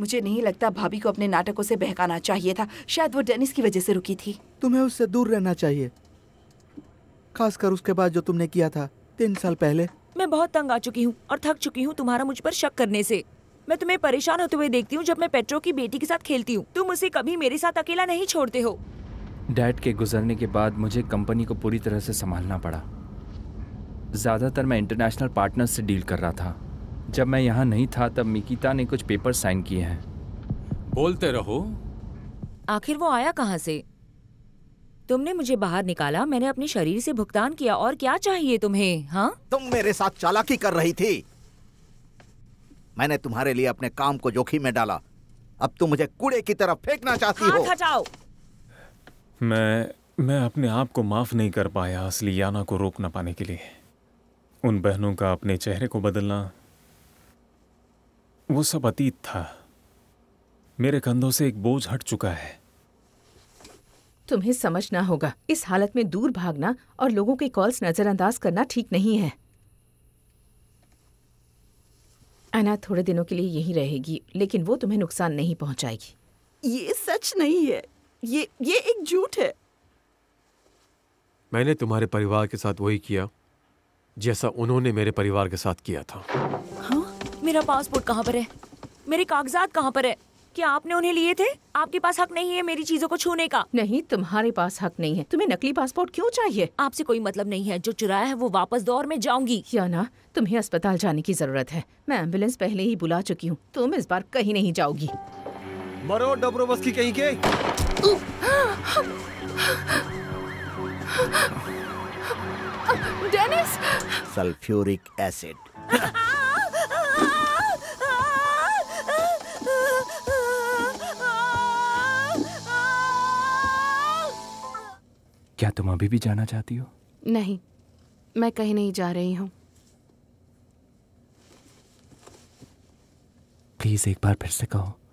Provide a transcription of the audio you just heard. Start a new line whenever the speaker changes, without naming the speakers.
मुझे नहीं लगता भाभी को अपने नाटकों से बहकाना चाहिए था शायद वो डेनिस की वजह से रुकी थी तुम्हें उससे दूर रहना चाहिए खासकर उसके बाद जो तुमने किया था तीन साल पहले
मैं बहुत तंग आ चुकी हूँ और थक चुकी हूँ तुम्हारा मुझ पर शक करने से मैं तुम्हें परेशान होते हुए देखती हूँ जब मैं पेट्रो की बेटी के साथ खेलती हूँ तुम उसे कभी मेरे साथ अकेला नहीं छोड़ते हो डैड के गुजरने के बाद मुझे कंपनी को पूरी तरह से संभालना पड़ा ज़्यादातर मैं इंटरनेशनल पार्टनर से डील कर रहा था जब मैं यहाँ नहीं था तब मिकिता ने कुछ पेपर साइन किए हैं बोलते रहो आखिर वो आया कहाँ से तुमने मुझे बाहर निकाला मैंने अपने शरीर से भुगतान किया और क्या चाहिए तुम्हें हाँ तुम
मेरे साथ चालाकी कर रही थी
मैंने तुम्हारे लिए अपने काम को जोखिम में डाला अब तुम मुझे कूड़े की तरफ फेंकना चाहती हो हटाओ मैं मैं अपने आप को माफ नहीं कर पाया असली याना को रोक न पाने के लिए उन बहनों का अपने चेहरे को बदलना वो सब अतीत था मेरे कंधों से एक बोझ हट चुका है
तुम्हें समझना होगा इस हालत में दूर भागना और लोगों के कॉल्स नजरअंदाज करना ठीक नहीं है अना थोड़े दिनों के लिए यहीं रहेगी लेकिन वो तुम्हें नुकसान नहीं पहुंचाएगी ये सच नहीं है ये ये एक झूठ है
मैंने तुम्हारे परिवार के साथ वही किया जैसा उन्होंने मेरे परिवार के साथ किया था मेरा पासपोर्ट कहाँ पर है मेरे कागजात कहाँ पर है क्या आपने उन्हें लिए थे आपके पास हक नहीं है मेरी चीजों को छूने का नहीं तुम्हारे
पास हक नहीं है तुम्हें नकली पासपोर्ट क्यों चाहिए आपसे कोई मतलब नहीं है जो चुराया है वो वापस दौर में जाऊंगी या ना तुम्हें अस्पताल जाने की जरूरत है मैं एम्बुलेंस पहले ही बुला चुकी हूँ तुम इस बार कहीं नहीं जाओगी
मरो डबरो बस की कहीं के डेनिस सल्फ्यूरिक एसिड क्या तुम अभी भी जाना चाहती हो
नहीं मैं कहीं नहीं जा रही हूं
प्लीज एक बार फिर से कहो